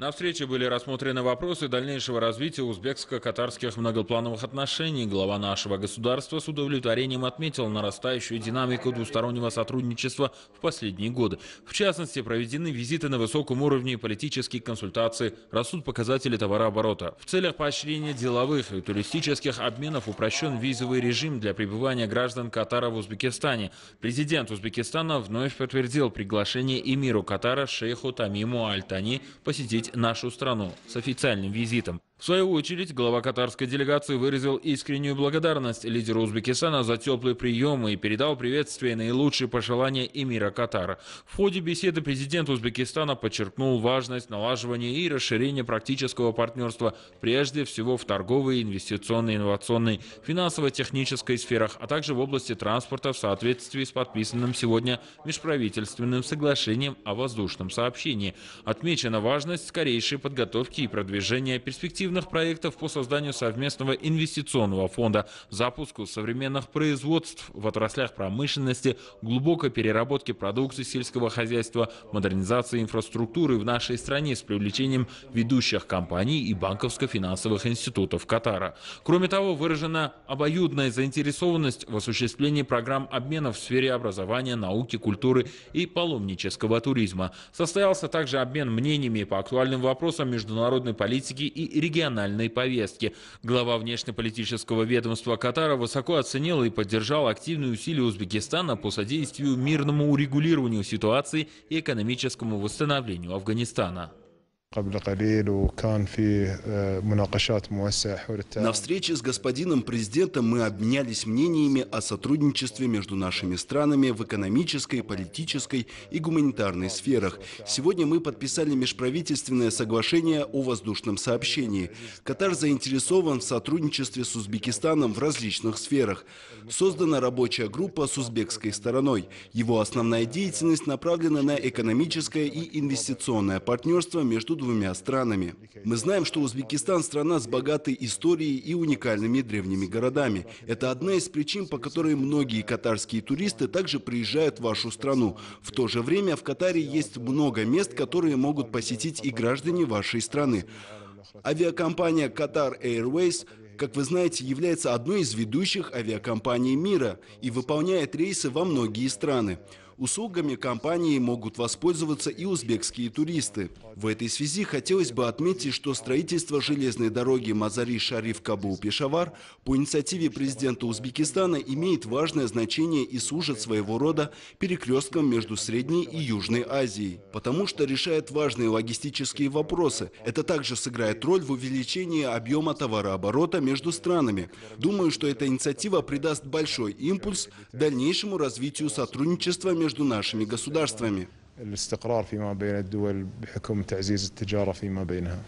На встрече были рассмотрены вопросы дальнейшего развития узбекско-катарских многоплановых отношений. Глава нашего государства с удовлетворением отметил нарастающую динамику двустороннего сотрудничества в последние годы. В частности, проведены визиты на высоком уровне и политические консультации, растут показатели товарооборота. В целях поощрения деловых и туристических обменов упрощен визовый режим для пребывания граждан Катара в Узбекистане. Президент Узбекистана вновь подтвердил приглашение эмиру Катара шейху Тамиму Аль-Тани посетить нашу страну с официальным визитом. В свою очередь, глава катарской делегации выразил искреннюю благодарность лидеру Узбекистана за теплые приемы и передал приветствие и наилучшие пожелания эмира Катара. В ходе беседы президент Узбекистана подчеркнул важность налаживания и расширения практического партнерства, прежде всего в торговой, инвестиционной, инновационной, финансово-технической сферах, а также в области транспорта в соответствии с подписанным сегодня межправительственным соглашением о воздушном сообщении. Отмечена важность скорейшей подготовки и продвижения перспектив активных проектов по созданию совместного инвестиционного фонда, запуску современных производств в отраслях промышленности, глубокой переработки продукции сельского хозяйства, модернизации инфраструктуры в нашей стране с привлечением ведущих компаний и банковско-финансовых институтов Катара. Кроме того, выражена обоюдная заинтересованность в осуществлении программ обмена в сфере образования, науки, культуры и паломнического туризма. Состоялся также обмен мнениями по актуальным вопросам международной политики и региональной региональной повестке Глава внешнеполитического ведомства Катара высоко оценил и поддержал активные усилия Узбекистана по содействию мирному урегулированию ситуации и экономическому восстановлению Афганистана. На встрече с господином президентом мы обменялись мнениями о сотрудничестве между нашими странами в экономической, политической и гуманитарной сферах. Сегодня мы подписали межправительственное соглашение о воздушном сообщении. Катар заинтересован в сотрудничестве с Узбекистаном в различных сферах. Создана рабочая группа с узбекской стороной. Его основная деятельность направлена на экономическое и инвестиционное партнерство между двумя странами. Мы знаем, что Узбекистан – страна с богатой историей и уникальными древними городами. Это одна из причин, по которой многие катарские туристы также приезжают в вашу страну. В то же время в Катаре есть много мест, которые могут посетить и граждане вашей страны. Авиакомпания Qatar Airways как вы знаете, является одной из ведущих авиакомпаний мира и выполняет рейсы во многие страны. Услугами компании могут воспользоваться и узбекские туристы. В этой связи хотелось бы отметить, что строительство железной дороги Мазари-Шариф-Кабул-Пешавар по инициативе президента Узбекистана имеет важное значение и служит своего рода перекрестком между Средней и Южной Азией, потому что решает важные логистические вопросы. Это также сыграет роль в увеличении объема товарооборота между между странами. Думаю, что эта инициатива придаст большой импульс дальнейшему развитию сотрудничества между нашими государствами. الاستقرار فيما بين الدول بحكم تعزيز التجارة فيما بينها